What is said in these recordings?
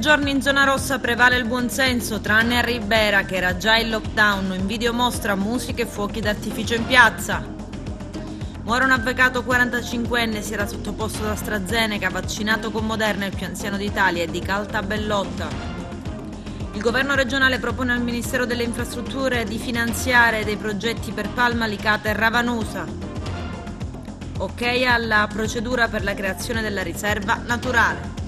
giorni in zona rossa prevale il buonsenso, tranne a Ribera che era già in lockdown, in mostra musiche e fuochi d'artificio in piazza. Muore un avvocato 45enne, si era sottoposto ad AstraZeneca, vaccinato con Moderna, il più anziano d'Italia e di Calta Bellotta. Il governo regionale propone al Ministero delle Infrastrutture di finanziare dei progetti per Palma, Licata e Ravanusa. Ok alla procedura per la creazione della riserva naturale.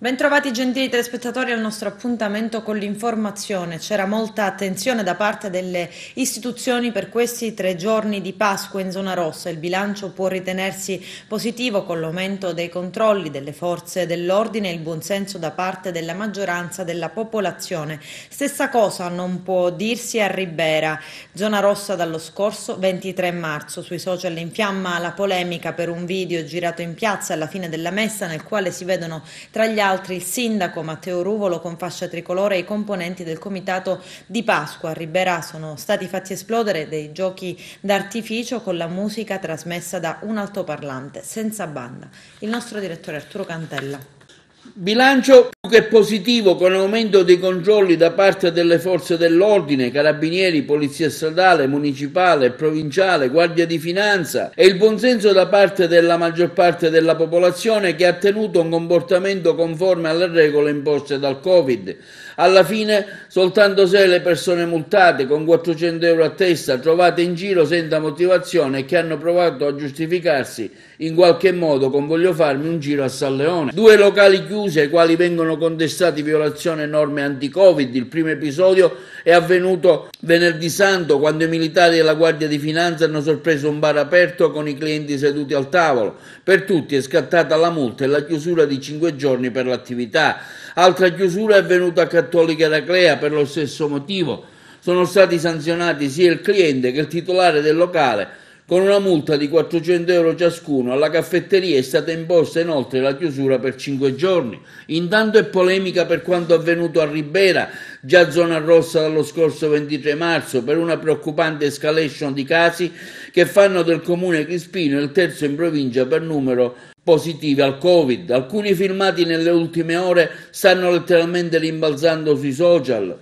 Bentrovati gentili telespettatori al nostro appuntamento con l'informazione. C'era molta attenzione da parte delle istituzioni per questi tre giorni di Pasqua in zona rossa. Il bilancio può ritenersi positivo con l'aumento dei controlli delle forze dell'ordine e il buonsenso da parte della maggioranza della popolazione. Stessa cosa non può dirsi a Ribera, zona rossa dallo scorso 23 marzo. Sui social infiamma la polemica per un video girato in piazza alla fine della messa nel quale si vedono tra gli altri altri il sindaco Matteo Ruvolo con fascia tricolore e i componenti del comitato di Pasqua a Ribera sono stati fatti esplodere dei giochi d'artificio con la musica trasmessa da un altoparlante senza banda. Il nostro direttore Arturo Cantella. Bilancio più che positivo con aumento dei controlli da parte delle forze dell'ordine, carabinieri, polizia stradale, municipale, provinciale, guardia di finanza e il buonsenso da parte della maggior parte della popolazione che ha tenuto un comportamento conforme alle regole imposte dal Covid. Alla fine soltanto se le persone multate con 400 euro a testa trovate in giro senza motivazione e che hanno provato a giustificarsi in qualche modo con voglio farmi un giro a San Leone. Due locali chiusi ai quali vengono contestati violazione norme anti-covid. Il primo episodio è avvenuto venerdì santo quando i militari della Guardia di Finanza hanno sorpreso un bar aperto con i clienti seduti al tavolo. Per tutti è scattata la multa e la chiusura di 5 giorni per l'attività. Altra chiusura è avvenuta a Cattolica Eraclea per lo stesso motivo. Sono stati sanzionati sia il cliente che il titolare del locale con una multa di 400 euro ciascuno. Alla caffetteria è stata imposta inoltre la chiusura per 5 giorni. Intanto è polemica per quanto avvenuto a Ribera, già zona rossa dallo scorso 23 marzo, per una preoccupante escalation di casi che fanno del comune Crispino il terzo in provincia per numero positivi al Covid. Alcuni filmati nelle ultime ore stanno letteralmente rimbalzando sui social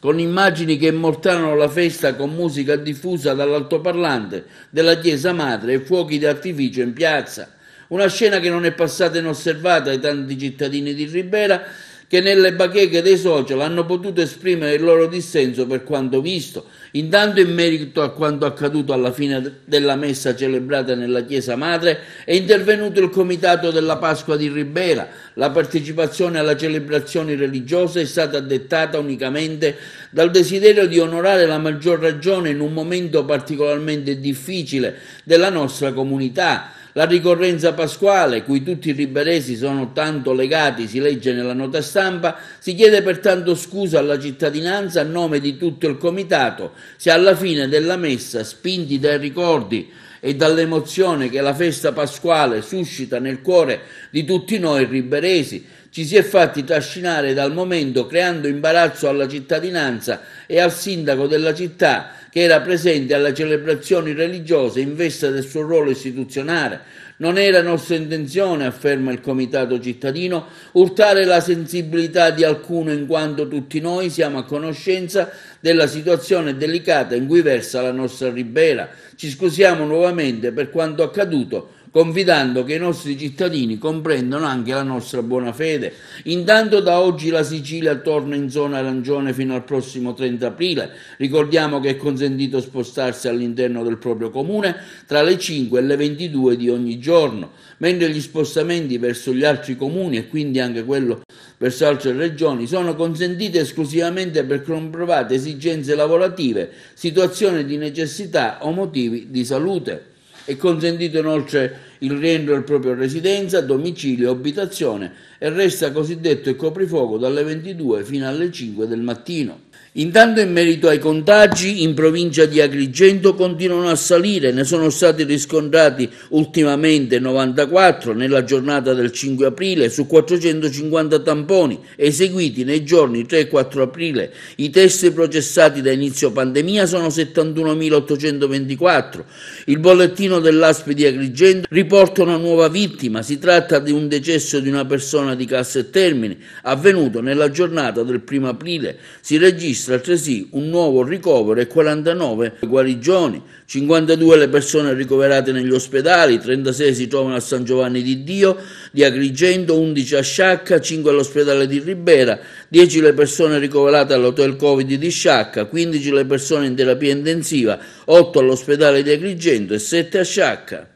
con immagini che immortalano la festa con musica diffusa dall'altoparlante della chiesa madre e fuochi d'artificio in piazza. Una scena che non è passata inosservata ai tanti cittadini di Ribera che nelle bacheche dei social hanno potuto esprimere il loro dissenso per quanto visto, intanto in merito a quanto accaduto alla fine della messa celebrata nella Chiesa Madre è intervenuto il Comitato della Pasqua di Ribera, la partecipazione alla celebrazione religiosa è stata dettata unicamente dal desiderio di onorare la maggior ragione in un momento particolarmente difficile della nostra comunità la ricorrenza pasquale, cui tutti i riberesi sono tanto legati, si legge nella nota stampa, si chiede pertanto scusa alla cittadinanza a nome di tutto il comitato se alla fine della messa, spinti dai ricordi e dall'emozione che la festa pasquale suscita nel cuore di tutti noi riberesi, ci si è fatti trascinare dal momento creando imbarazzo alla cittadinanza e al sindaco della città che era presente alle celebrazioni religiose in vista del suo ruolo istituzionale. Non era nostra intenzione, afferma il Comitato cittadino, urtare la sensibilità di alcuno in quanto tutti noi siamo a conoscenza della situazione delicata in cui versa la nostra Ribera. Ci scusiamo nuovamente per quanto accaduto confidando che i nostri cittadini comprendano anche la nostra buona fede. Intanto da oggi la Sicilia torna in zona arancione fino al prossimo 30 aprile. Ricordiamo che è consentito spostarsi all'interno del proprio comune tra le 5 e le 22 di ogni giorno, mentre gli spostamenti verso gli altri comuni e quindi anche quello verso altre regioni sono consentiti esclusivamente per comprovate esigenze lavorative, situazioni di necessità o motivi di salute. È consentito inoltre il rientro al proprio residenza, domicilio, abitazione e resta cosiddetto il coprifuoco dalle 22 fino alle 5 del mattino. Intanto in merito ai contagi in provincia di Agrigento continuano a salire, ne sono stati riscontrati ultimamente 94 nella giornata del 5 aprile su 450 tamponi eseguiti nei giorni 3 e 4 aprile. I test processati da inizio pandemia sono 71.824. Il bollettino dell'ASP di Agrigento riporta una nuova vittima, si tratta di un decesso di una persona di e termine avvenuto nella giornata del 1 aprile. Si registra registra altresì un nuovo ricovero e 49 guarigioni, 52 le persone ricoverate negli ospedali, 36 si trovano a San Giovanni di Dio, di Agrigento, 11 a Sciacca, 5 all'ospedale di Ribera, 10 le persone ricoverate all'hotel Covid di Sciacca, 15 le persone in terapia intensiva, 8 all'ospedale di Agrigento e 7 a Sciacca.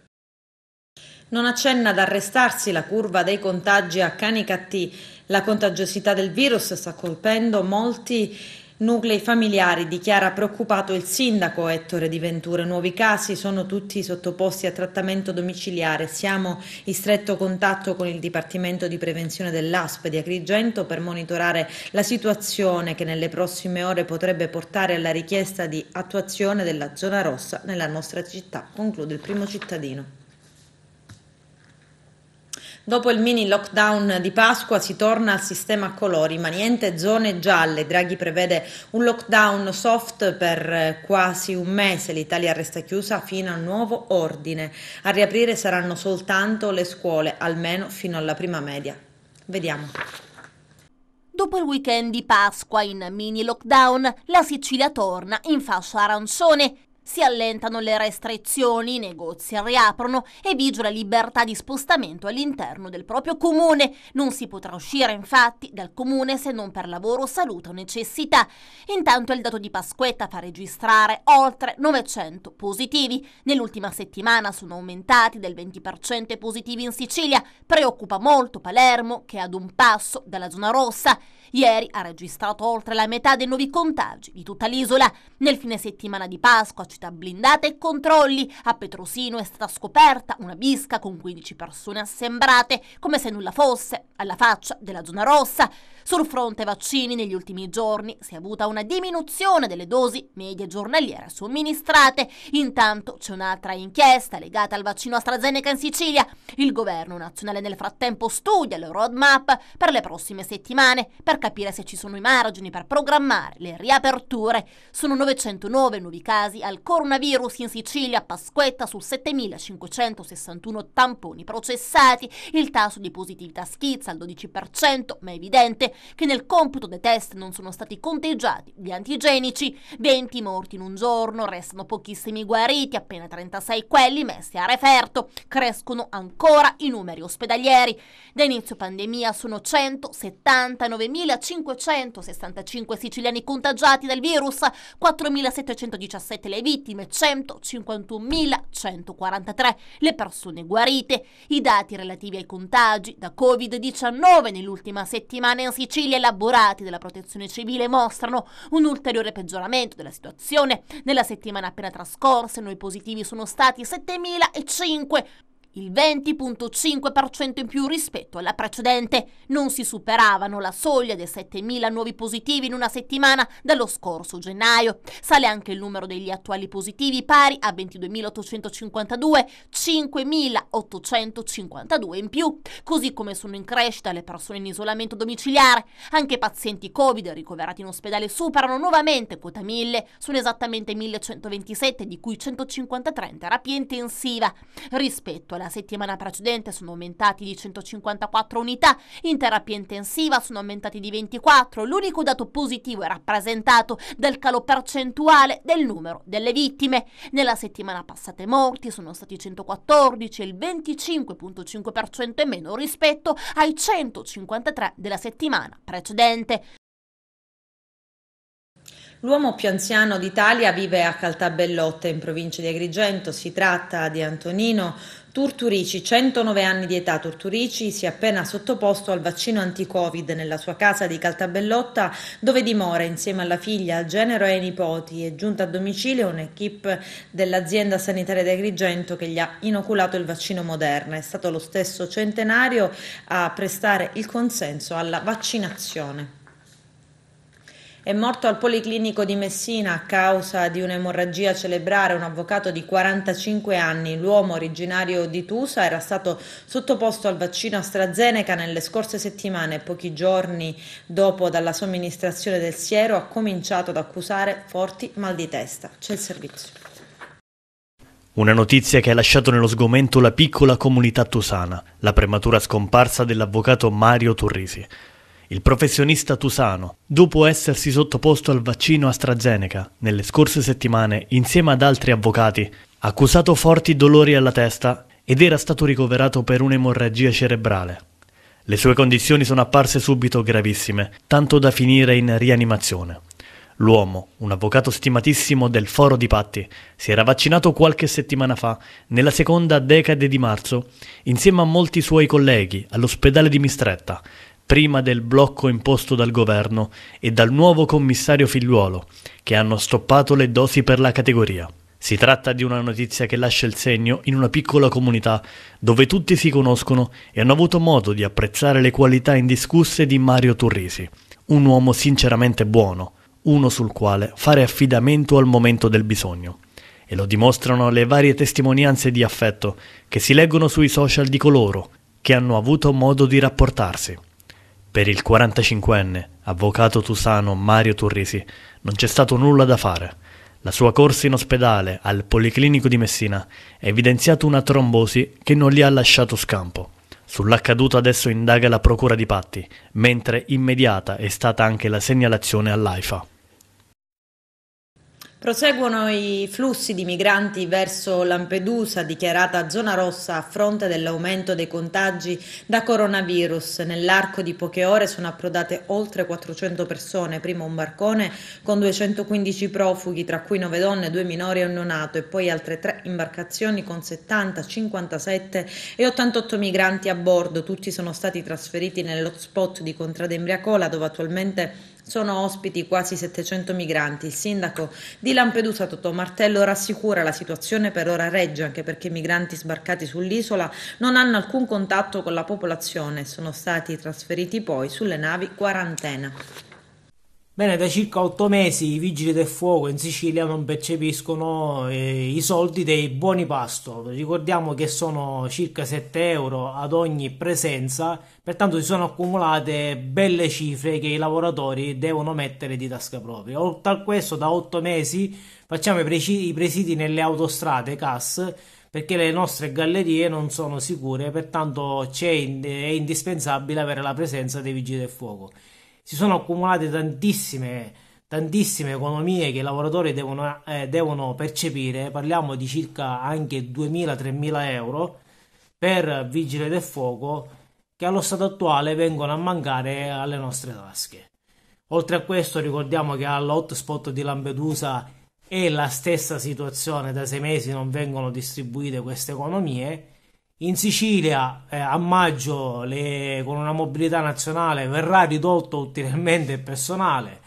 Non accenna ad arrestarsi la curva dei contagi a Canicattì. La contagiosità del virus sta colpendo molti Nuclei familiari, dichiara preoccupato il sindaco Ettore Di Ventura. Nuovi casi sono tutti sottoposti a trattamento domiciliare. Siamo in stretto contatto con il Dipartimento di Prevenzione dell'ASP di Agrigento per monitorare la situazione che nelle prossime ore potrebbe portare alla richiesta di attuazione della zona rossa nella nostra città. Conclude il primo cittadino. Dopo il mini lockdown di Pasqua si torna al sistema a colori, ma niente zone gialle. Draghi prevede un lockdown soft per eh, quasi un mese. L'Italia resta chiusa fino a nuovo ordine. A riaprire saranno soltanto le scuole, almeno fino alla prima media. Vediamo. Dopo il weekend di Pasqua in mini lockdown, la Sicilia torna in fascia arancione si allentano le restrizioni, i negozi riaprono e vige la libertà di spostamento all'interno del proprio comune. Non si potrà uscire infatti dal comune se non per lavoro, salute o necessità. Intanto il dato di Pasquetta fa registrare oltre 900 positivi. Nell'ultima settimana sono aumentati del 20% i positivi in Sicilia. Preoccupa molto Palermo che è ad un passo dalla zona rossa. Ieri ha registrato oltre la metà dei nuovi contagi di tutta l'isola. Nel fine settimana di Pasqua, città blindate e controlli. A Petrosino è stata scoperta una bisca con 15 persone assembrate, come se nulla fosse, alla faccia della zona rossa. Sul fronte vaccini negli ultimi giorni si è avuta una diminuzione delle dosi medie giornaliere somministrate. Intanto c'è un'altra inchiesta legata al vaccino AstraZeneca in Sicilia. Il governo nazionale nel frattempo studia le roadmap per le prossime settimane per capire se ci sono i margini per programmare le riaperture. Sono 909 nuovi casi al coronavirus in Sicilia, Pasquetta su 7561 tamponi processati. Il tasso di positività schizza al 12%, ma è evidente che nel computo dei test non sono stati conteggiati gli antigenici, 20 morti in un giorno, restano pochissimi guariti, appena 36 quelli messi a referto, crescono ancora i numeri ospedalieri. Da inizio pandemia sono 179.565 siciliani contagiati dal virus, 4.717 le vittime, 151.143 le persone guarite. I dati relativi ai contagi da Covid-19 nell'ultima settimana in Sicilia i difficili elaborati della protezione civile mostrano un ulteriore peggioramento della situazione. Nella settimana appena trascorsa noi positivi sono stati 7.005, il 20.5% in più rispetto alla precedente. Non si superavano la soglia dei 7.000 nuovi positivi in una settimana dallo scorso gennaio. Sale anche il numero degli attuali positivi pari a 22.852, 5.852 in più, così come sono in crescita le persone in isolamento domiciliare. Anche i pazienti Covid ricoverati in ospedale superano nuovamente quota 1000, sono esattamente 1.127 di cui 153 in terapia intensiva rispetto alla la settimana precedente sono aumentati di 154 unità, in terapia intensiva sono aumentati di 24, l'unico dato positivo è rappresentato dal calo percentuale del numero delle vittime. Nella settimana passata i morti sono stati 114, il 25.5% in meno rispetto ai 153 della settimana precedente. L'uomo più anziano d'Italia vive a Caltabellotte, in provincia di Agrigento. Si tratta di Antonino, Turturici, 109 anni di età, Turturici si è appena sottoposto al vaccino anti-Covid nella sua casa di Caltabellotta dove dimora insieme alla figlia, al genero e ai nipoti. È giunta a domicilio un'equipe dell'azienda sanitaria di Agrigento che gli ha inoculato il vaccino Moderna. È stato lo stesso centenario a prestare il consenso alla vaccinazione. È morto al Policlinico di Messina a causa di un'emorragia cerebrale un avvocato di 45 anni. L'uomo originario di Tusa era stato sottoposto al vaccino AstraZeneca nelle scorse settimane pochi giorni dopo dalla somministrazione del siero ha cominciato ad accusare forti mal di testa. C'è il servizio. Una notizia che ha lasciato nello sgomento la piccola comunità tusana, la prematura scomparsa dell'avvocato Mario Turrisi il professionista Tusano, dopo essersi sottoposto al vaccino AstraZeneca nelle scorse settimane insieme ad altri avvocati, ha accusato forti dolori alla testa ed era stato ricoverato per un'emorragia cerebrale. Le sue condizioni sono apparse subito gravissime, tanto da finire in rianimazione. L'uomo, un avvocato stimatissimo del Foro di Patti, si era vaccinato qualche settimana fa, nella seconda decade di marzo, insieme a molti suoi colleghi all'ospedale di Mistretta, prima del blocco imposto dal governo e dal nuovo commissario figliuolo, che hanno stoppato le dosi per la categoria. Si tratta di una notizia che lascia il segno in una piccola comunità dove tutti si conoscono e hanno avuto modo di apprezzare le qualità indiscusse di Mario Turrisi, un uomo sinceramente buono, uno sul quale fare affidamento al momento del bisogno. E lo dimostrano le varie testimonianze di affetto che si leggono sui social di coloro che hanno avuto modo di rapportarsi. Per il 45enne, avvocato tusano Mario Turrisi, non c'è stato nulla da fare. La sua corsa in ospedale al Policlinico di Messina ha evidenziato una trombosi che non gli ha lasciato scampo. Sull'accaduto adesso indaga la Procura di Patti, mentre immediata è stata anche la segnalazione all'AIFA. Proseguono i flussi di migranti verso Lampedusa, dichiarata zona rossa a fronte dell'aumento dei contagi da coronavirus. Nell'arco di poche ore sono approdate oltre 400 persone, prima un barcone con 215 profughi, tra cui 9 donne, 2 minori e un neonato, e poi altre 3 imbarcazioni con 70, 57 e 88 migranti a bordo. Tutti sono stati trasferiti nell'hotspot di Contrada Imbriacola, dove attualmente sono ospiti quasi 700 migranti. Il sindaco di Lampedusa, Totò Martello, rassicura la situazione per ora regge, anche perché i migranti sbarcati sull'isola non hanno alcun contatto con la popolazione. e Sono stati trasferiti poi sulle navi quarantena. Bene, da circa otto mesi i vigili del fuoco in Sicilia non percepiscono eh, i soldi dei buoni pasto. Ricordiamo che sono circa 7 euro ad ogni presenza, pertanto si sono accumulate belle cifre che i lavoratori devono mettere di tasca propria. Oltre a questo, da otto mesi facciamo i, presi i presidi nelle autostrade CAS perché le nostre gallerie non sono sicure, pertanto è, in è indispensabile avere la presenza dei vigili del fuoco si sono accumulate tantissime, tantissime economie che i lavoratori devono, eh, devono percepire, parliamo di circa anche 2.000-3.000 euro per vigile del fuoco che allo stato attuale vengono a mancare alle nostre tasche. Oltre a questo ricordiamo che all'hotspot di Lampedusa è la stessa situazione, da sei mesi non vengono distribuite queste economie in Sicilia eh, a maggio le, con una mobilità nazionale verrà ridotto ulteriormente il personale,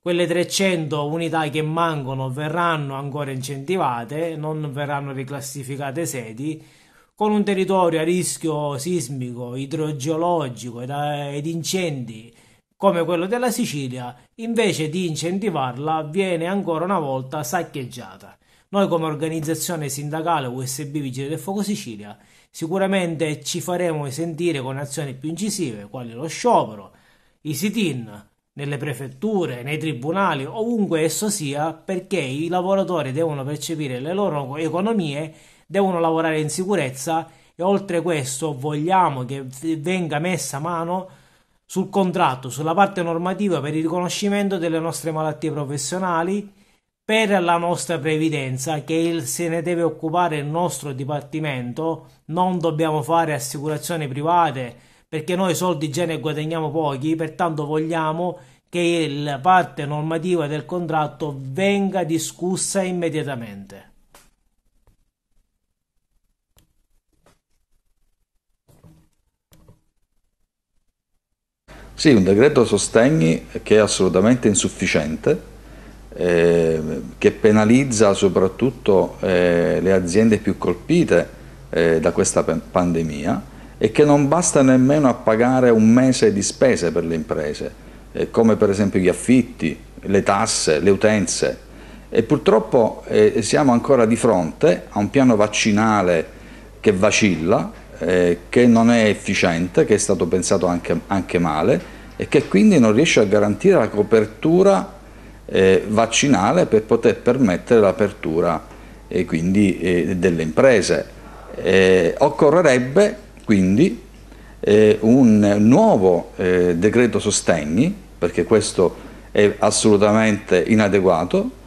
quelle 300 unità che mancano verranno ancora incentivate, non verranno riclassificate sedi, con un territorio a rischio sismico, idrogeologico ed, eh, ed incendi come quello della Sicilia, invece di incentivarla viene ancora una volta saccheggiata. Noi come organizzazione sindacale USB Vigili del Fuoco Sicilia sicuramente ci faremo sentire con azioni più incisive, quali lo sciopero, i sit-in, nelle prefetture, nei tribunali, ovunque esso sia, perché i lavoratori devono percepire le loro economie, devono lavorare in sicurezza e oltre questo vogliamo che venga messa mano sul contratto, sulla parte normativa per il riconoscimento delle nostre malattie professionali per la nostra previdenza che se ne deve occupare il nostro dipartimento, non dobbiamo fare assicurazioni private perché noi soldi già ne guadagniamo pochi, pertanto vogliamo che la parte normativa del contratto venga discussa immediatamente. Sì, un decreto sostegni che è assolutamente insufficiente Ehm, che penalizza soprattutto eh, le aziende più colpite eh, da questa pandemia e che non basta nemmeno a pagare un mese di spese per le imprese, eh, come per esempio gli affitti, le tasse, le utenze. E purtroppo eh, siamo ancora di fronte a un piano vaccinale che vacilla, eh, che non è efficiente, che è stato pensato anche, anche male e che quindi non riesce a garantire la copertura eh, vaccinale per poter permettere l'apertura eh, delle imprese. Eh, occorrerebbe quindi eh, un nuovo eh, decreto sostegni, perché questo è assolutamente inadeguato,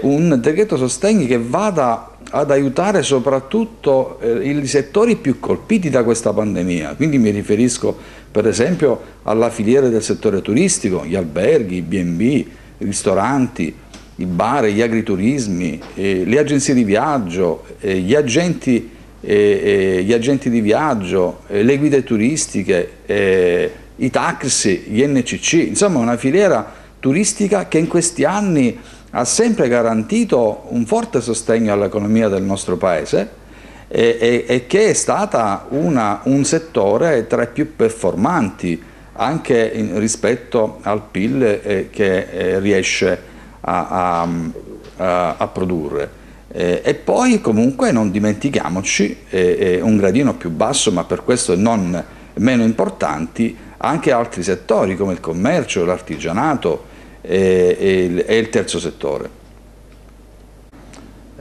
un decreto sostegni che vada ad aiutare soprattutto i settori più colpiti da questa pandemia, quindi mi riferisco per esempio alla filiera del settore turistico, gli alberghi, i B&B, i ristoranti, i bar, gli agriturismi, eh, le agenzie di viaggio, eh, gli, agenti, eh, eh gli, agenti, di viaggio, eh, le guide turistiche, eh, i taxi, gli NCC, insomma una filiera turistica che in questi anni ha sempre garantito un forte sostegno all'economia del nostro Paese e, e, e che è stata una, un settore tra i più performanti anche in, rispetto al PIL eh, che eh, riesce a, a, a produrre. Eh, e poi comunque non dimentichiamoci, eh, eh, un gradino più basso ma per questo non meno importanti, anche altri settori come il commercio, l'artigianato eh, e il, e il terzo settore.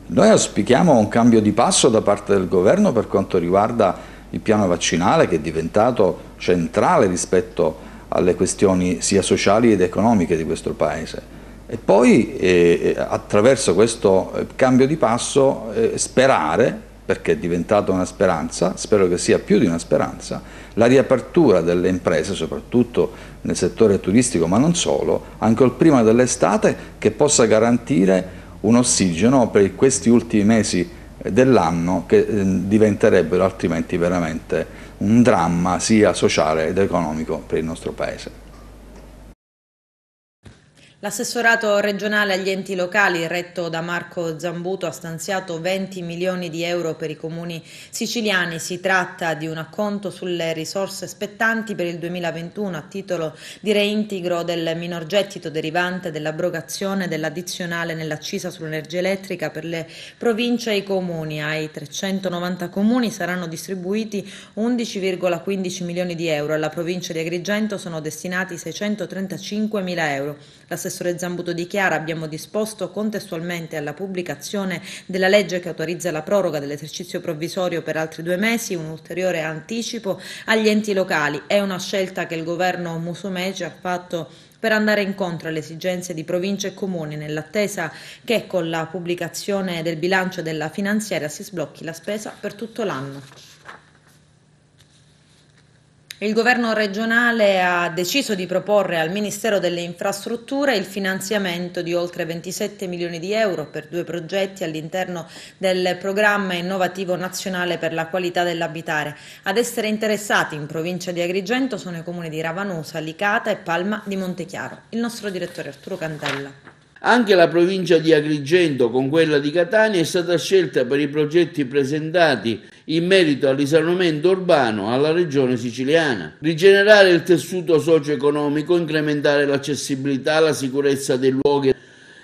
Noi auspichiamo un cambio di passo da parte del governo per quanto riguarda il piano vaccinale che è diventato centrale rispetto alle questioni sia sociali ed economiche di questo Paese. E poi eh, eh attraverso questo eh, cambio di passo eh, sperare, perché è diventata una speranza, spero che sia più di una speranza, la riapertura delle imprese, soprattutto nel settore turistico, ma non solo, ancora prima dell'estate, che possa garantire un ossigeno per questi ultimi mesi dell'anno che eh, diventerebbero altrimenti veramente un dramma sia sociale ed economico per il nostro Paese. L'assessorato regionale agli enti locali, retto da Marco Zambuto, ha stanziato 20 milioni di euro per i comuni siciliani. Si tratta di un acconto sulle risorse spettanti per il 2021 a titolo di reintegro del minor gettito derivante dall'abrogazione dell'addizionale nell'accisa sull'energia elettrica per le province e i comuni. Ai 390 comuni saranno distribuiti 11,15 milioni di euro. Alla provincia di Agrigento sono destinati 635 mila euro l'assessore Zambuto dichiara abbiamo disposto contestualmente alla pubblicazione della legge che autorizza la proroga dell'esercizio provvisorio per altri due mesi un ulteriore anticipo agli enti locali. È una scelta che il governo Musumeci ha fatto per andare incontro alle esigenze di province e comuni nell'attesa che con la pubblicazione del bilancio della finanziaria si sblocchi la spesa per tutto l'anno. Il governo regionale ha deciso di proporre al Ministero delle Infrastrutture il finanziamento di oltre 27 milioni di euro per due progetti all'interno del programma innovativo nazionale per la qualità dell'abitare. Ad essere interessati in provincia di Agrigento sono i comuni di Ravanosa, Licata e Palma di Montechiaro. Il nostro direttore Arturo Cantella. Anche la provincia di Agrigento con quella di Catania è stata scelta per i progetti presentati in merito al risanamento urbano alla regione siciliana, rigenerare il tessuto socio-economico, incrementare l'accessibilità, la sicurezza dei luoghi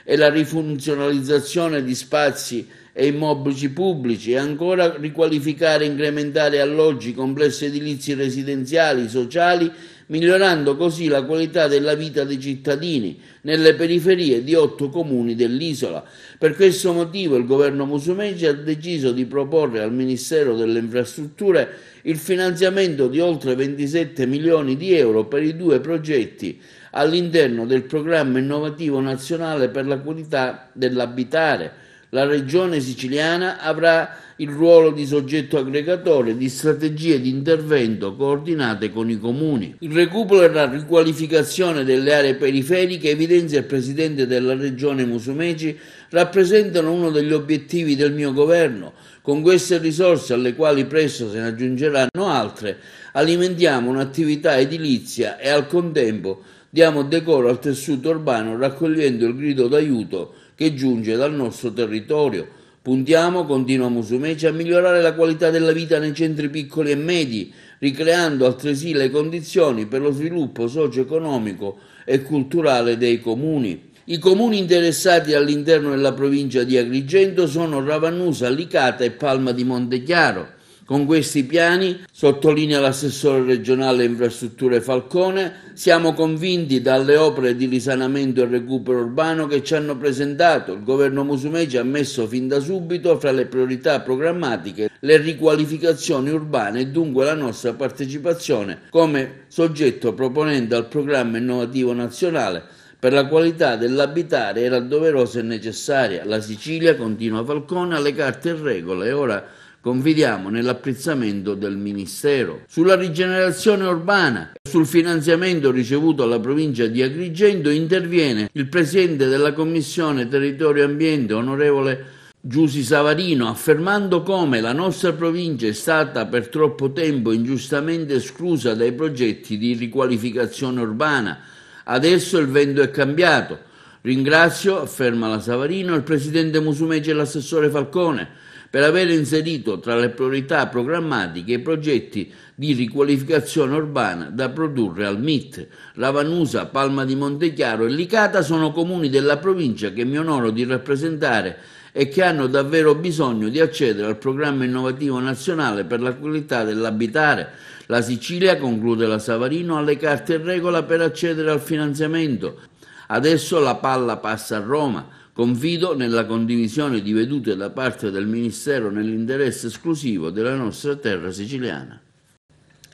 e la rifunzionalizzazione di spazi e immobili pubblici e ancora riqualificare e incrementare alloggi, complessi edilizi residenziali, sociali migliorando così la qualità della vita dei cittadini nelle periferie di otto comuni dell'isola. Per questo motivo il governo Musumeci ha deciso di proporre al Ministero delle Infrastrutture il finanziamento di oltre 27 milioni di euro per i due progetti all'interno del programma innovativo nazionale per la qualità dell'abitare la regione siciliana avrà il ruolo di soggetto aggregatore di strategie di intervento coordinate con i comuni. Il recupero e la riqualificazione delle aree periferiche, evidenzia il presidente della regione Musumeci, rappresentano uno degli obiettivi del mio governo. Con queste risorse, alle quali presto se ne aggiungeranno altre, alimentiamo un'attività edilizia e al contempo diamo decoro al tessuto urbano raccogliendo il grido d'aiuto che giunge dal nostro territorio. Puntiamo, continua Musumeci, a migliorare la qualità della vita nei centri piccoli e medi, ricreando altresì le condizioni per lo sviluppo socio-economico e culturale dei comuni. I comuni interessati all'interno della provincia di Agrigento sono Ravannusa, Licata e Palma di Montechiaro. Con questi piani, sottolinea l'assessore regionale infrastrutture Falcone, siamo convinti dalle opere di risanamento e recupero urbano che ci hanno presentato. Il governo Musumeci ha messo fin da subito fra le priorità programmatiche le riqualificazioni urbane e dunque la nostra partecipazione come soggetto proponente al programma innovativo nazionale per la qualità dell'abitare era doverosa e necessaria. La Sicilia, continua Falcone, ha le carte in regola e Ora Confidiamo nell'apprezzamento del Ministero. Sulla rigenerazione urbana e sul finanziamento ricevuto alla provincia di Agrigento interviene il Presidente della Commissione Territorio e Ambiente, onorevole Giusi Savarino, affermando come la nostra provincia è stata per troppo tempo ingiustamente esclusa dai progetti di riqualificazione urbana. Adesso il vento è cambiato. Ringrazio, afferma la Savarino, il Presidente Musumeci e l'assessore Falcone per aver inserito tra le priorità programmatiche i progetti di riqualificazione urbana da produrre al MIT. Ravanusa, Palma di Montechiaro e Licata sono comuni della provincia che mi onoro di rappresentare e che hanno davvero bisogno di accedere al programma innovativo nazionale per la qualità dell'abitare. La Sicilia, conclude la Savarino, ha le carte in regola per accedere al finanziamento. Adesso la palla passa a Roma. Confido nella condivisione di vedute da parte del Ministero nell'interesse esclusivo della nostra terra siciliana.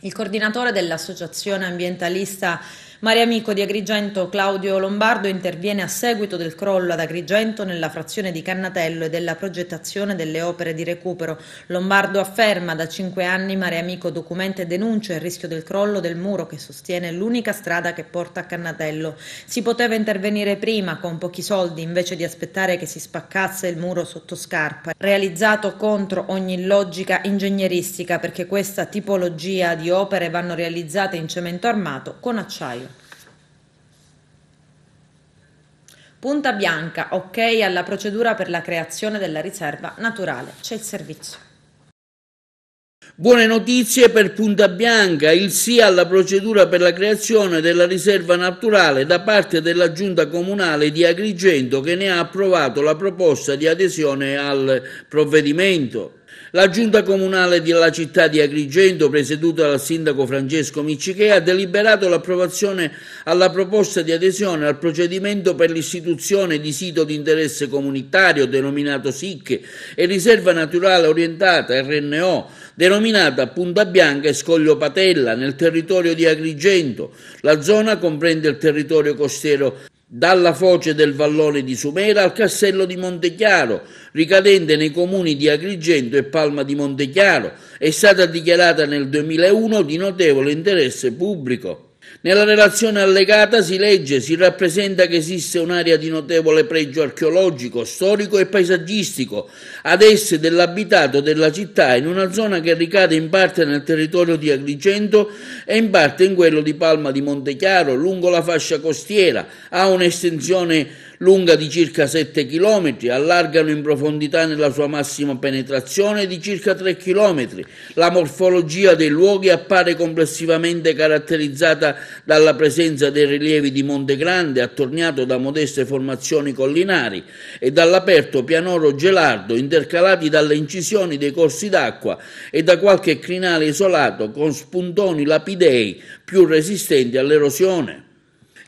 Il coordinatore dell'Associazione Ambientalista Mare Amico di Agrigento Claudio Lombardo interviene a seguito del crollo ad Agrigento nella frazione di Cannatello e della progettazione delle opere di recupero. Lombardo afferma da cinque anni Mare Amico documenta e denuncia il rischio del crollo del muro che sostiene l'unica strada che porta a Cannatello. Si poteva intervenire prima con pochi soldi invece di aspettare che si spaccasse il muro sotto scarpa, realizzato contro ogni logica ingegneristica perché questa tipologia di opere vanno realizzate in cemento armato con acciaio. Punta Bianca, ok alla procedura per la creazione della riserva naturale. C'è il servizio. Buone notizie per Punta Bianca, il sì alla procedura per la creazione della riserva naturale da parte della Giunta Comunale di Agrigento che ne ha approvato la proposta di adesione al provvedimento. La giunta comunale della città di Agrigento, presieduta dal sindaco Francesco Miccichè, ha deliberato l'approvazione alla proposta di adesione al procedimento per l'istituzione di sito di interesse comunitario denominato SIC e riserva naturale orientata RNO denominata Punta Bianca e Scoglio Patella nel territorio di Agrigento. La zona comprende il territorio costiero dalla foce del vallone di Sumera al castello di Montechiaro, ricadente nei comuni di Agrigento e Palma di Montechiaro, è stata dichiarata nel 2001 di notevole interesse pubblico. Nella relazione allegata si legge, si rappresenta che esiste un'area di notevole pregio archeologico, storico e paesaggistico, ad esse dell'abitato della città, in una zona che ricade in parte nel territorio di Agrigento e in parte in quello di Palma di Montechiaro, lungo la fascia costiera, ha un'estensione lunga di circa 7 km, allargano in profondità nella sua massima penetrazione di circa 3 km. La morfologia dei luoghi appare complessivamente caratterizzata dalla presenza dei rilievi di Monte Grande, attorniato da modeste formazioni collinari, e dall'aperto pianoro gelardo, intercalati dalle incisioni dei corsi d'acqua e da qualche crinale isolato con spuntoni lapidei più resistenti all'erosione.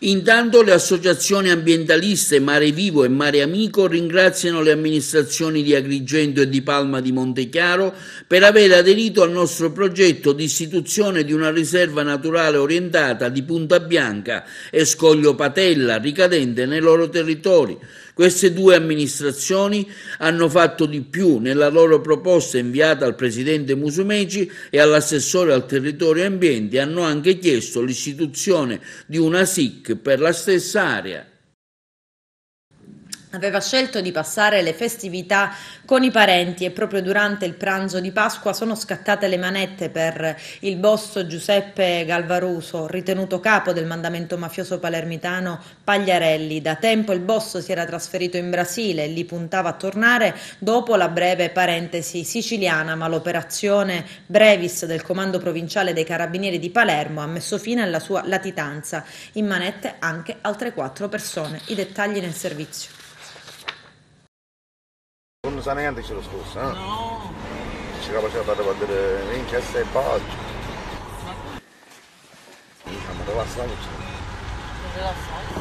Intanto le associazioni ambientaliste Mare Vivo e Mare Amico ringraziano le amministrazioni di Agrigento e di Palma di Montechiaro per aver aderito al nostro progetto di istituzione di una riserva naturale orientata di Punta Bianca e Scoglio Patella ricadente nei loro territori. Queste due amministrazioni hanno fatto di più nella loro proposta inviata al presidente Musumeci e all'assessore al territorio e ambiente, hanno anche chiesto l'istituzione di una SIC per la stessa area. Aveva scelto di passare le festività con i parenti e proprio durante il pranzo di Pasqua sono scattate le manette per il boss Giuseppe Galvaruso, ritenuto capo del mandamento mafioso palermitano Pagliarelli. Da tempo il boss si era trasferito in Brasile e lì puntava a tornare dopo la breve parentesi siciliana, ma l'operazione Brevis del Comando Provinciale dei Carabinieri di Palermo ha messo fine alla sua latitanza. In manette anche altre quattro persone. I dettagli nel servizio. Bunu sana yan dışarı olsun ha. Çıka başa kadar badırı. Ben kesse paç. Kamera basla bu. Kamera basla.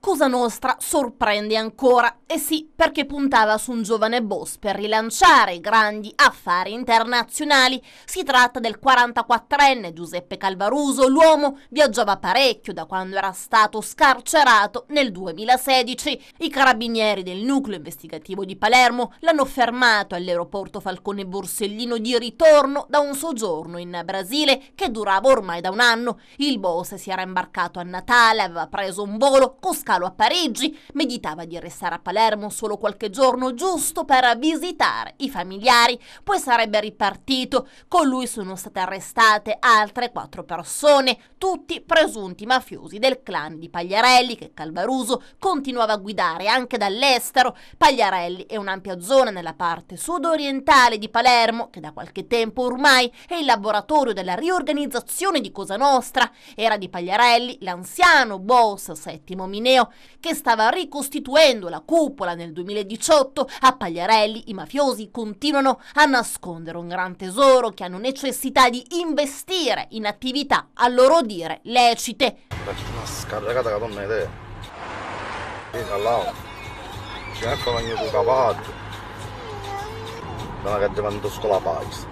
Cosa Nostra sorprende ancora, e eh sì, perché puntava su un giovane boss per rilanciare i grandi affari internazionali. Si tratta del 44enne Giuseppe Calvaruso, l'uomo viaggiava parecchio da quando era stato scarcerato nel 2016. I carabinieri del nucleo investigativo di Palermo l'hanno fermato all'aeroporto Falcone Borsellino di ritorno da un soggiorno in Brasile che durava ormai da un anno. Il boss si era imbarcato a Natale, aveva preso un volo, coscato scalo a Parigi, meditava di restare a Palermo solo qualche giorno giusto per visitare i familiari, poi sarebbe ripartito. Con lui sono state arrestate altre quattro persone, tutti presunti mafiosi del clan di Pagliarelli che Calvaruso continuava a guidare anche dall'estero. Pagliarelli è un'ampia zona nella parte sudorientale di Palermo che da qualche tempo ormai è il laboratorio della riorganizzazione di Cosa Nostra. Era di Pagliarelli l'anziano boss Settimo Mineo Romeo, che stava ricostituendo la cupola nel 2018, a Pagliarelli i mafiosi continuano a nascondere un gran tesoro che hanno necessità di investire in attività, a loro dire, lecite. Scaricata la donna idea. C'è anche un mio capaggio. Non è che devo andare scuola a paese.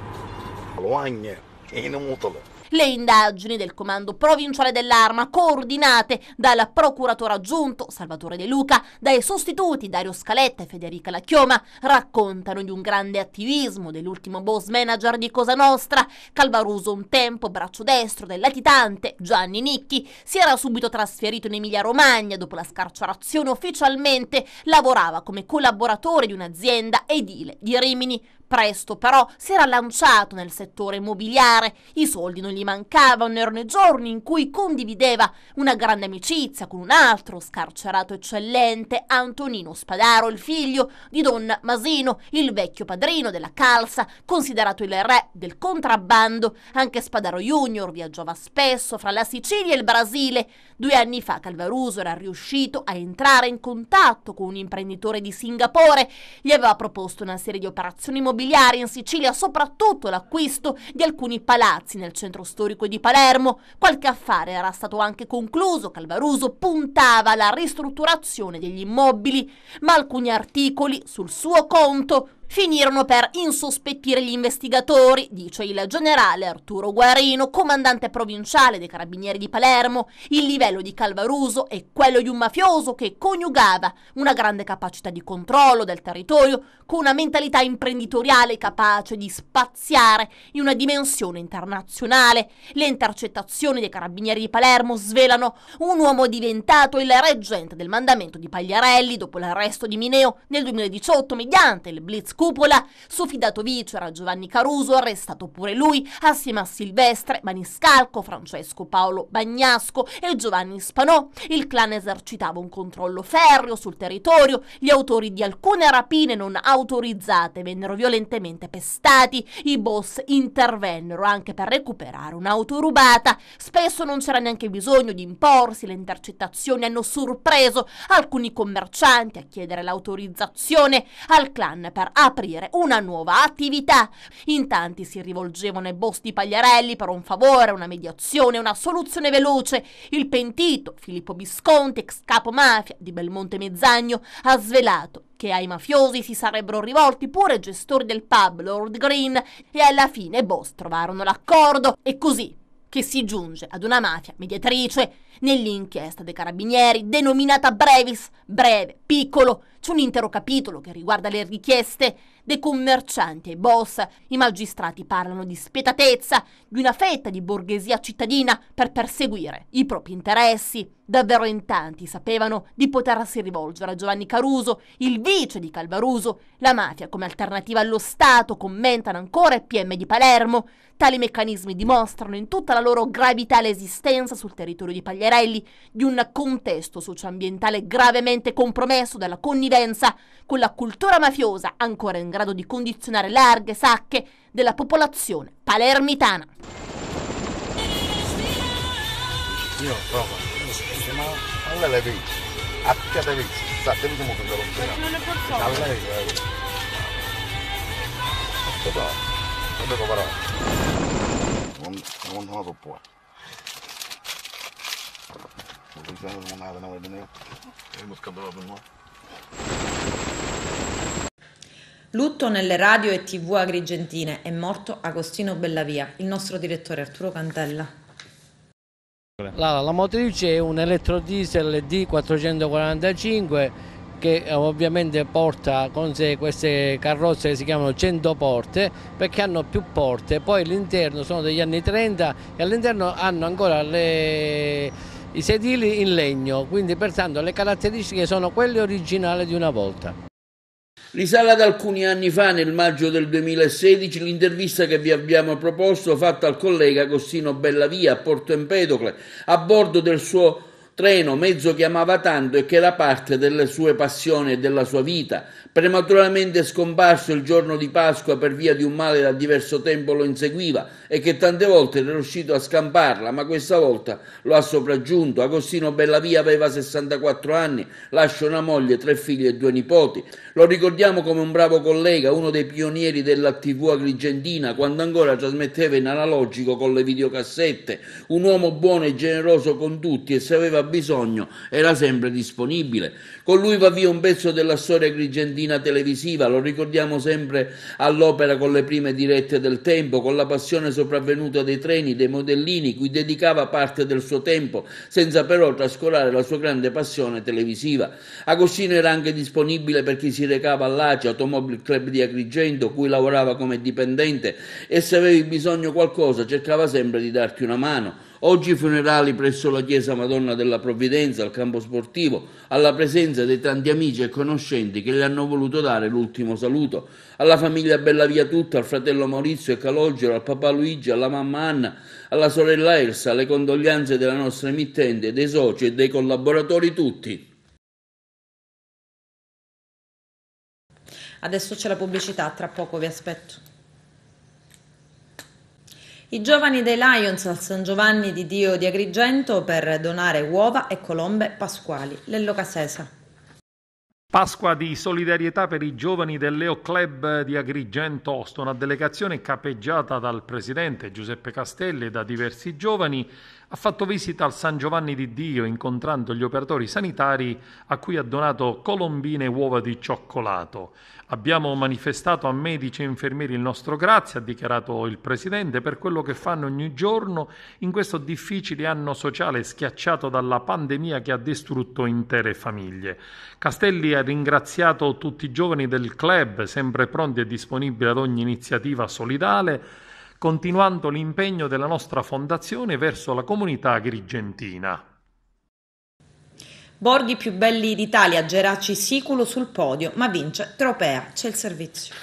Lo in inutile le indagini del Comando Provinciale dell'Arma coordinate dal procuratore aggiunto Salvatore De Luca, dai sostituti Dario Scaletta e Federica Lacchioma, raccontano di un grande attivismo dell'ultimo boss manager di Cosa Nostra, Calvaruso un tempo braccio destro del latitante Gianni Nicchi, si era subito trasferito in Emilia Romagna dopo la scarcerazione ufficialmente, lavorava come collaboratore di un'azienda edile di Rimini, presto però si era lanciato nel settore immobiliare, i soldi non gli mancavano, erano i giorni in cui condivideva una grande amicizia con un altro scarcerato eccellente, Antonino Spadaro, il figlio di Don Masino, il vecchio padrino della calza, considerato il re del contrabbando, anche Spadaro Junior viaggiava spesso fra la Sicilia e il Brasile. Due anni fa Calvaruso era riuscito a entrare in contatto con un imprenditore di Singapore, gli aveva proposto una serie di operazioni immobiliari immobiliare in Sicilia, soprattutto l'acquisto di alcuni palazzi nel centro storico di Palermo. Qualche affare era stato anche concluso, Calvaruso puntava alla ristrutturazione degli immobili, ma alcuni articoli sul suo conto finirono per insospettire gli investigatori, dice il generale Arturo Guarino, comandante provinciale dei carabinieri di Palermo. Il livello di Calvaruso è quello di un mafioso che coniugava una grande capacità di controllo del territorio con una mentalità imprenditoriale capace di spaziare in una dimensione internazionale. Le intercettazioni dei carabinieri di Palermo svelano un uomo diventato il reggente del mandamento di Pagliarelli dopo l'arresto di Mineo nel 2018 mediante il blitz cupola. Suo fidato via era Giovanni Caruso, arrestato pure lui, assieme a Silvestre, Maniscalco, Francesco Paolo Bagnasco e Giovanni Spanò. Il clan esercitava un controllo ferreo sul territorio, gli autori di alcune rapine non autorizzate vennero violentemente pestati, i boss intervennero anche per recuperare un'auto rubata, spesso non c'era neanche bisogno di imporsi, le intercettazioni hanno sorpreso alcuni commercianti a chiedere l'autorizzazione al clan per aprire una nuova attività. In tanti si rivolgevano ai boss di Pagliarelli per un favore, una mediazione, una soluzione veloce. Il pentito, Filippo Visconti, ex capo mafia di Belmonte Mezzagno, ha svelato che ai mafiosi si sarebbero rivolti pure i gestori del pub Lord Green e alla fine i Boss trovarono l'accordo e così che si giunge ad una mafia mediatrice nell'inchiesta dei carabinieri denominata Brevis, breve, piccolo, c'è un intero capitolo che riguarda le richieste dei commercianti e boss. I magistrati parlano di spietatezza, di una fetta di borghesia cittadina per perseguire i propri interessi. Davvero in tanti sapevano di potersi rivolgere a Giovanni Caruso, il vice di Calvaruso, la mafia come alternativa allo Stato, commentano ancora i PM di Palermo. Tali meccanismi dimostrano in tutta la loro gravità l'esistenza sul territorio di Pagliarelli di un contesto socioambientale gravemente compromesso dalla connivenza delinquenza, quella cultura mafiosa ancora in grado di condizionare larghe sacche della popolazione palermitana. Io proprio, ma alla la vedi, a cada vedi, sa, te vedi molto bello. Non è per forza. Alla vedi, alla vedi. Aspetta, non devo parlare. Non, non, non lo può. Non lo può, non lo può, non lo può. Lutto nelle radio e tv agrigentine. È morto Agostino Bellavia, il nostro direttore Arturo Cantella. La, la motrice è un elettrodiesel D445 che eh, ovviamente porta con sé queste carrozze che si chiamano 100 porte perché hanno più porte, poi all'interno sono degli anni 30 e all'interno hanno ancora le i sedili in legno, quindi pertanto le caratteristiche sono quelle originali di una volta. Risale ad alcuni anni fa, nel maggio del 2016, l'intervista che vi abbiamo proposto fatta al collega Agostino Bellavia a Porto Empedocle a bordo del suo Treno mezzo che amava tanto e che era parte delle sue passioni e della sua vita, prematuramente scomparso il giorno di Pasqua per via di un male da diverso tempo lo inseguiva e che tante volte era riuscito a scamparla, ma questa volta lo ha sopraggiunto. Agostino Bellavia aveva 64 anni, lascia una moglie, tre figli e due nipoti. Lo ricordiamo come un bravo collega, uno dei pionieri della TV agrigentina, quando ancora trasmetteva in analogico con le videocassette, un uomo buono e generoso con tutti e se sapeva bisogno era sempre disponibile. Con lui va via un pezzo della storia grigentina televisiva, lo ricordiamo sempre all'opera con le prime dirette del tempo, con la passione sopravvenuta dei treni, dei modellini, cui dedicava parte del suo tempo, senza però trascurare la sua grande passione televisiva. Agostino era anche disponibile per chi si recava all'ACE, Automobile Club di Agrigento, cui lavorava come dipendente e se avevi bisogno di qualcosa cercava sempre di darti una mano. Oggi i funerali presso la chiesa Madonna della Provvidenza, al campo sportivo, alla presenza dei tanti amici e conoscenti che le hanno voluto dare l'ultimo saluto, alla famiglia Bellavia tutta, al fratello Maurizio e Calogero, al papà Luigi, alla mamma Anna, alla sorella Elsa, alle condoglianze della nostra emittente, dei soci e dei collaboratori tutti. Adesso c'è la pubblicità, tra poco vi aspetto. I giovani dei Lions al San Giovanni di Dio di Agrigento per donare uova e colombe pasquali. Lello Casesa. Pasqua di solidarietà per i giovani del Leo Club di Agrigento Osto, una delegazione capeggiata dal presidente Giuseppe Castelli e da diversi giovani ha fatto visita al San Giovanni di Dio incontrando gli operatori sanitari a cui ha donato colombine e uova di cioccolato. Abbiamo manifestato a medici e infermieri il nostro grazie, ha dichiarato il Presidente, per quello che fanno ogni giorno in questo difficile anno sociale schiacciato dalla pandemia che ha distrutto intere famiglie. Castelli ha ringraziato tutti i giovani del club, sempre pronti e disponibili ad ogni iniziativa solidale, continuando l'impegno della nostra fondazione verso la comunità agrigentina. Borghi più belli d'Italia, Geraci siculo sul podio, ma vince Tropea, c'è il servizio.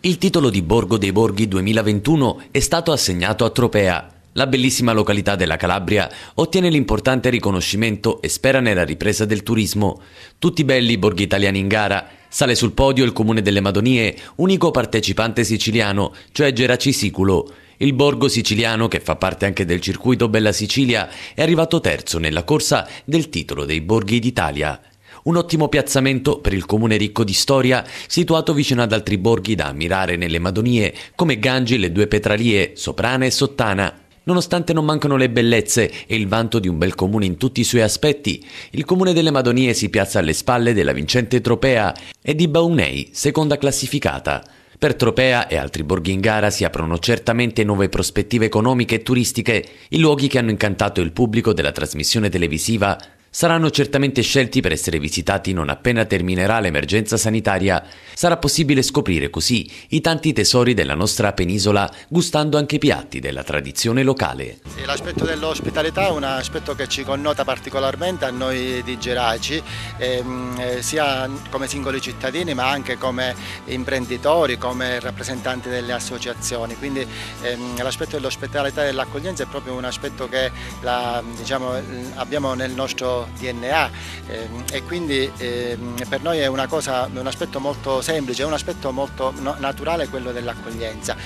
Il titolo di Borgo dei Borghi 2021 è stato assegnato a Tropea, la bellissima località della Calabria ottiene l'importante riconoscimento e spera nella ripresa del turismo. Tutti belli borghi italiani in gara, Sale sul podio il comune delle Madonie, unico partecipante siciliano, cioè Geraci Siculo. Il borgo siciliano, che fa parte anche del circuito Bella Sicilia, è arrivato terzo nella corsa del titolo dei borghi d'Italia. Un ottimo piazzamento per il comune ricco di storia, situato vicino ad altri borghi da ammirare nelle Madonie, come Gangi le due Petralie, Soprana e Sottana. Nonostante non mancano le bellezze e il vanto di un bel comune in tutti i suoi aspetti, il comune delle Madonie si piazza alle spalle della vincente Tropea e di Baunei, seconda classificata. Per Tropea e altri borghi in gara si aprono certamente nuove prospettive economiche e turistiche, i luoghi che hanno incantato il pubblico della trasmissione televisiva saranno certamente scelti per essere visitati non appena terminerà l'emergenza sanitaria. Sarà possibile scoprire così i tanti tesori della nostra penisola gustando anche i piatti della tradizione locale. Sì, l'aspetto dell'ospitalità è un aspetto che ci connota particolarmente a noi di Geraci, ehm, eh, sia come singoli cittadini ma anche come imprenditori, come rappresentanti delle associazioni. Quindi ehm, l'aspetto dell'ospitalità e dell'accoglienza è proprio un aspetto che la, diciamo, abbiamo nel nostro DNA ehm, e quindi ehm, per noi è una cosa, un aspetto molto semplice, è un aspetto molto naturale quello dell'accoglienza.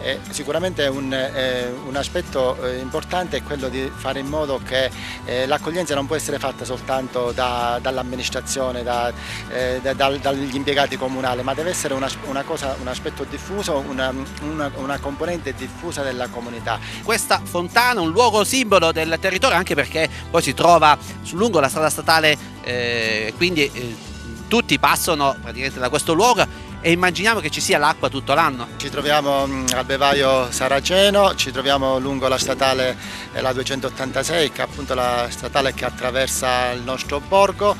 Eh, sicuramente un, eh, un aspetto eh, importante è quello di fare in modo che eh, l'accoglienza non può essere fatta soltanto da, dall'amministrazione, da, eh, da, dagli impiegati comunali, ma deve essere una, una cosa, un aspetto diffuso, una, una, una, componente diffusa della comunità. Questa fontana è un luogo simbolo del territorio anche perché poi si trova lungo la strada statale, eh, quindi tutti passano praticamente da questo luogo e immaginiamo che ci sia l'acqua tutto l'anno. Ci troviamo mm, al Bevaio Saraceno, ci troviamo lungo la statale eh, la 286 che è appunto la statale che attraversa il nostro borgo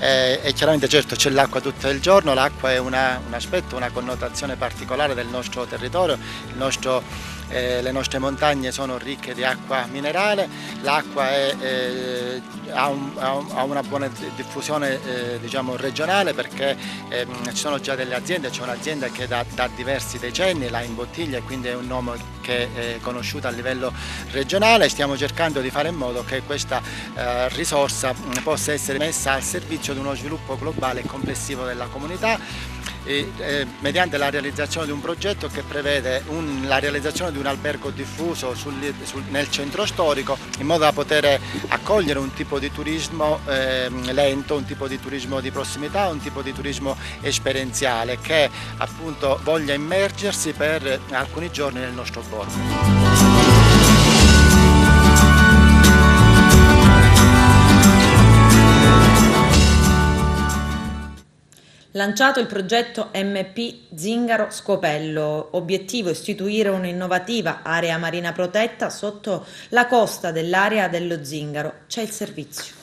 e, e chiaramente certo c'è l'acqua tutto il giorno, l'acqua è una, un aspetto, una connotazione particolare del nostro territorio, il nostro eh, le nostre montagne sono ricche di acqua minerale, l'acqua eh, ha, un, ha, una buona diffusione eh, diciamo regionale perché ehm, ci sono già delle aziende, c'è un'azienda che da, da, diversi decenni la imbottiglia e quindi è un nome che è conosciuto a livello regionale, stiamo cercando di fare in modo che questa eh, risorsa mm, possa essere messa al servizio di uno sviluppo globale e complessivo della comunità eh, mediante la realizzazione di un progetto che prevede un, la realizzazione di un albergo diffuso sul, sul, nel centro storico in modo da poter accogliere un tipo di turismo eh, lento, un tipo di turismo di prossimità, un tipo di turismo esperienziale che appunto voglia immergersi per alcuni giorni nel nostro borgo. Lanciato il progetto Mp Zingaro Scopello, obiettivo istituire un'innovativa area marina protetta sotto la costa dell'area dello Zingaro. C'è il servizio.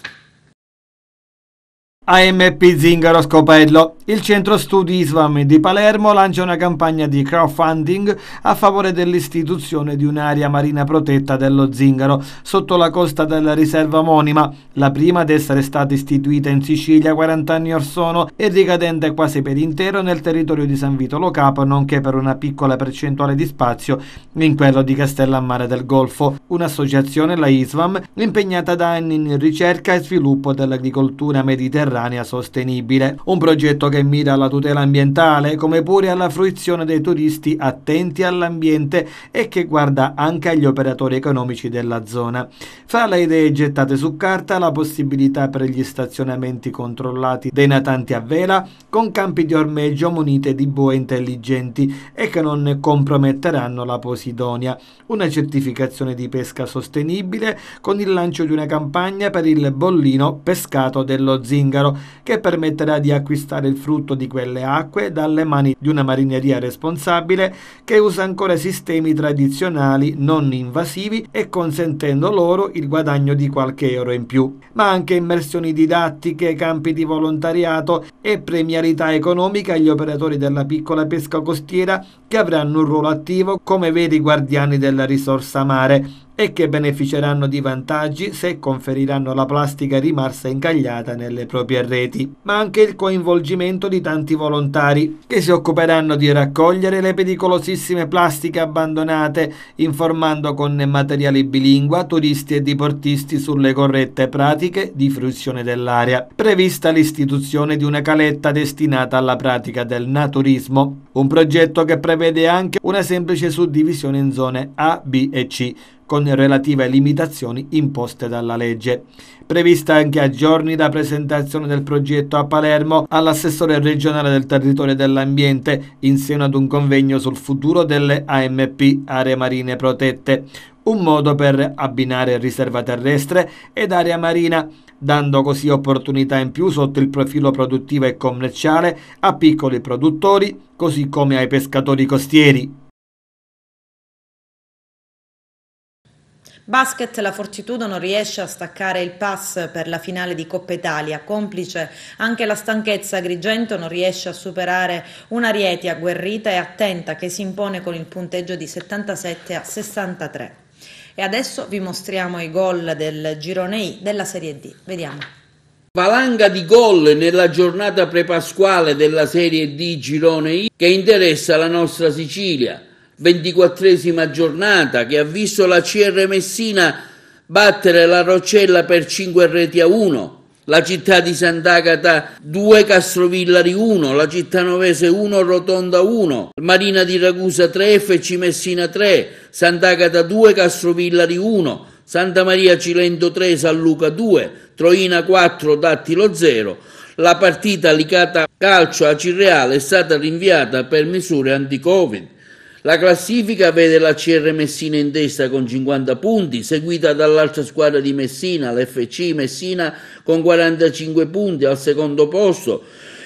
AMP Zingaro Scopello il centro studi Islam di Palermo lancia una campagna di crowdfunding a favore dell'istituzione di un'area marina protetta dello Zingaro sotto la costa della riserva omonima, la prima ad essere stata istituita in Sicilia 40 anni or sono e ricadente quasi per intero nel territorio di San Vito Lo Capo, nonché per una piccola percentuale di spazio in quello di Castellammare del Golfo, un'associazione, la Islam, impegnata da anni in ricerca e sviluppo dell'agricoltura mediterranea sostenibile, un progetto che che mira alla tutela ambientale, come pure alla fruizione dei turisti attenti all'ambiente e che guarda anche agli operatori economici della zona. Fra le idee gettate su carta la possibilità per gli stazionamenti controllati dei natanti a vela con campi di ormeggio munite di bue intelligenti e che non comprometteranno la Posidonia, una certificazione di pesca sostenibile con il lancio di una campagna per il bollino pescato dello zingaro che permetterà di acquistare il frutto di quelle acque dalle mani di una marineria responsabile che usa ancora sistemi tradizionali non invasivi e consentendo loro il guadagno di qualche euro in più, ma anche immersioni didattiche, campi di volontariato e premialità economica agli operatori della piccola pesca costiera che avranno un ruolo attivo come veri guardiani della risorsa mare e che beneficeranno di vantaggi se conferiranno la plastica rimasta incagliata nelle proprie reti, ma anche il coinvolgimento di tanti volontari che si occuperanno di raccogliere le pericolosissime plastiche abbandonate, informando con materiali bilingua turisti e diportisti sulle corrette pratiche di fruizione dell'area. Prevista l'istituzione di una caletta destinata alla pratica del naturismo, un progetto che prevede anche una semplice suddivisione in zone A, B e C con relative limitazioni imposte dalla legge. Prevista anche a giorni la presentazione del progetto a Palermo all'assessore regionale del territorio e dell'ambiente in seno ad un convegno sul futuro delle AMP, aree marine protette, un modo per abbinare riserva terrestre ed area marina, dando così opportunità in più sotto il profilo produttivo e commerciale a piccoli produttori, così come ai pescatori costieri. Basket la Fortitudo non riesce a staccare il pass per la finale di Coppa Italia, complice anche la stanchezza Grigento non riesce a superare una Rieti agguerrita e attenta che si impone con il punteggio di 77 a 63. E adesso vi mostriamo i gol del girone I della Serie D. Vediamo. Valanga di gol nella giornata prepasquale della Serie D Girone I che interessa la nostra Sicilia. 24esima giornata che ha visto la CR Messina battere la Roccella per 5 reti a 1, la città di Sant'Agata 2 Castrovillari 1, la città novese 1 Rotonda 1, Marina di Ragusa 3 FC Messina 3, Sant'Agata 2 Castrovillari 1, Santa Maria Cilento 3 San Luca 2, Troina 4 Dattilo 0. La partita Licata Calcio a Cirreale è stata rinviata per misure anti-Covid. La classifica vede la CR Messina in testa con 50 punti, seguita dall'altra squadra di Messina, l'FC Messina con 45 punti al secondo posto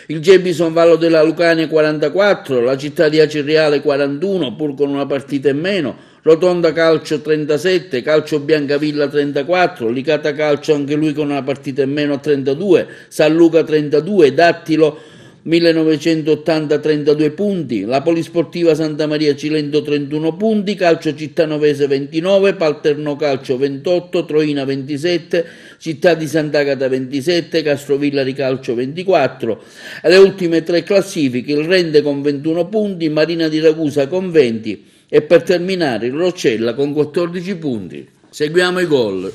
il Gebison Vallo della Lucania 44, la città di Acerreale 41 pur con una partita in meno, Rotonda Calcio 37, Calcio Biancavilla 34, Licata Calcio anche lui con una partita in meno a 32, San Luca 32, Dattilo 32. 1980 32 punti, la Polisportiva Santa Maria Cilento 31 punti, Calcio Città Novese 29, Palterno Calcio 28, Troina 27, Città di Sant'Agata 27, Castrovilla Ricalcio 24. Le ultime tre classifiche, il Rende con 21 punti, Marina di Ragusa con 20 e per terminare il Roccella con 14 punti. Seguiamo i gol.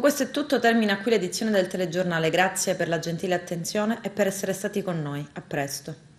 Con questo è tutto, termina qui l'edizione del telegiornale. Grazie per la gentile attenzione e per essere stati con noi. A presto.